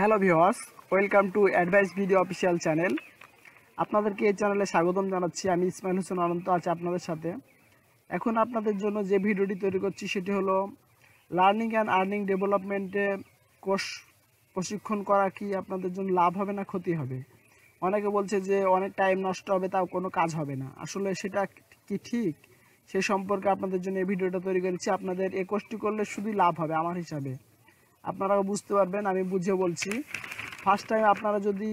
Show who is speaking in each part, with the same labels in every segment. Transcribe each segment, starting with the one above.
Speaker 1: hello viewers welcome to advice video official channel আপনাদেরকে এই চ্যানেলে স্বাগতম জানাচ্ছি আমি ইসমাইল হোসেন অনন্ত আছি আপনাদের সাথে এখন আপনাদের জন্য যে ভিডিওটি তৈরি করছি সেটি হলো লার্নিং অ্যান্ড আর্নিং ডেভেলপমেন্টে কোর্স প্রশিক্ষণ করা কি আপনাদের জন্য লাভ হবে না ক্ষতি হবে অনেকে বলছে যে অনেক টাইম নষ্ট হবে তাও কোনো কাজ হবে না আসলে সেটা কি ঠিক সে সম্পর্কে আপনাদের জন্য এই ভিডিওটা তৈরি করেছি আপনাদের এ কোর্সটি করলে শুধুই লাভ হবে আমার হিসাবে আপনারাও বুঝতে পারবেন আমি বুঝে বলছি ফার্স্ট টাইম আপনারা যদি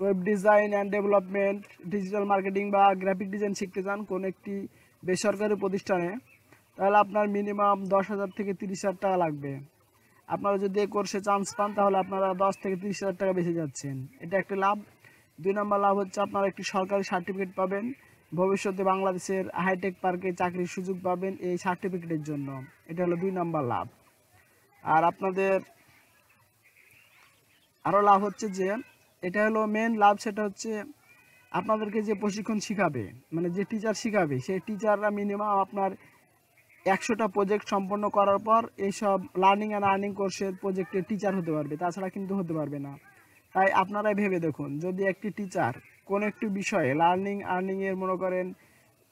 Speaker 1: web design and development digital marketing বা গ্রাফিক ডিজাইন শিখতে চান কোনো একটি বেসরকারি প্রতিষ্ঠানে তাহলে আপনার মিনিমাম দশ হাজার থেকে তিরিশ হাজার টাকা লাগবে আপনারা যদি এ কোর্সে চান্স পান তাহলে আপনারা দশ থেকে তিরিশ হাজার টাকা বেঁচে যাচ্ছেন এটা একটি লাভ দুই নম্বর লাভ হচ্ছে আপনারা একটি সরকারি সার্টিফিকেট পাবেন ভবিষ্যতে বাংলাদেশের হাইটেক পার্কে চাকরির সুযোগ পাবেন এই সার্টিফিকেটের জন্য এটা হলো দুই নম্বর লাভ আর আপনাদের আরও লাভ হচ্ছে যে এটা হলো মেন লাভ সেটা হচ্ছে আপনাদেরকে যে প্রশিক্ষণ শিখাবে মানে যে টিচার শিখাবে সেই টিচাররা মিনিমাম আপনার একশোটা প্রজেক্ট সম্পন্ন করার পর এইসব লার্নিং অ্যান্ড আর্নিং কোর্সের প্রজেক্টের টিচার হতে পারবে তাছাড়া কিন্তু হতে পারবে না তাই আপনারাই ভেবে দেখুন যদি একটি টিচার কোনো একটি বিষয়ে লার্নিং আর্নিংয়ের মনে করেন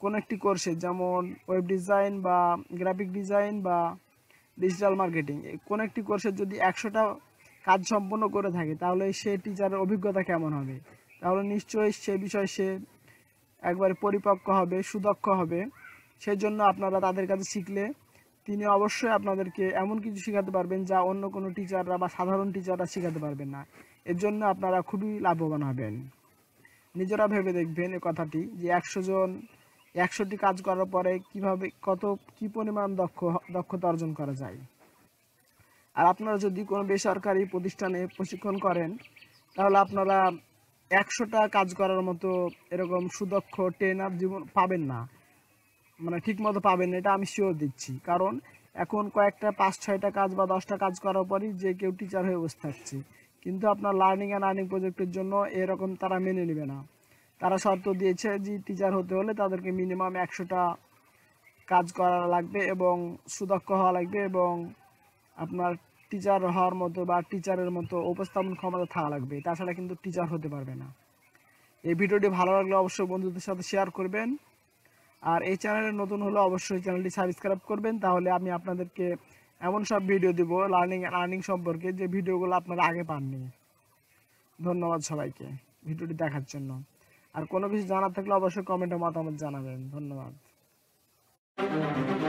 Speaker 1: কোনো একটি কোর্সে যেমন ওয়েব ডিজাইন বা গ্রাফিক ডিজাইন বা ডিজিটাল মার্কেটিং কোনো একটি কোর্সের যদি একশোটা কাজ সম্পন্ন করে থাকে তাহলে সে টিচারের অভিজ্ঞতা কেমন হবে তাহলে নিশ্চয়ই সে বিষয়ে সে একবার পরিপক্ক হবে সুদক্ষ হবে সেজন্য আপনারা তাদের কাছে শিখলে তিনি অবশ্যই আপনাদেরকে এমন কিছু শেখাতে পারবেন যা অন্য কোনো টিচাররা বা সাধারণ টিচাররা শেখাতে পারবেন না এর জন্য আপনারা খুবই লাভবান হবেন নিজেরা ভেবে দেখবেন এ কথাটি যে একশো জন একশোটি কাজ করার পরে কিভাবে কত কি পরিমাণ দক্ষ দক্ষতা অর্জন করা যায় আর আপনারা যদি কোনো বেসরকারি প্রতিষ্ঠানে প্রশিক্ষণ করেন তাহলে আপনারা একশোটা কাজ করার মতো এরকম সুদক্ষ ট্রেনার জীবন পাবেন না মানে ঠিকমতো পাবেন এটা আমি শিওর দিচ্ছি কারণ এখন কয়েকটা পাঁচ ছয়টা কাজ বা দশটা কাজ করার পরই যে কেউ টিচার হয়ে বসে থাকছে কিন্তু আপনার লার্নিং অ্যান্ড আর্নিং প্রজেক্টের জন্য এরকম তারা মেনে নেবে না তারা শর্ত দিয়েছে যে টিচার হতে হলে তাদেরকে মিনিমাম একশোটা কাজ করা লাগবে এবং সুদক্ষ হওয়া লাগবে এবং আপনার টিচার হওয়ার মতো বা টিচারের মতো উপস্থাপন ক্ষমতা থাকা লাগবে তাছাড়া কিন্তু টিচার হতে পারবে না এই ভিডিওটি ভালো লাগলে অবশ্যই বন্ধুদের সাথে শেয়ার করবেন আর এই চ্যানেলে নতুন হলে অবশ্যই চ্যানেলটি সাবস্ক্রাইব করবেন তাহলে আমি আপনাদেরকে এমন সব ভিডিও দেবো লার্নিং আর্নিং সম্পর্কে যে ভিডিওগুলো আপনারা আগে পাননি ধন্যবাদ সবাইকে ভিডিওটি দেখার জন্য আর কোনো কিছু জানার থাকলে অবশ্যই কমেন্টে মতামত জানাবেন ধন্যবাদ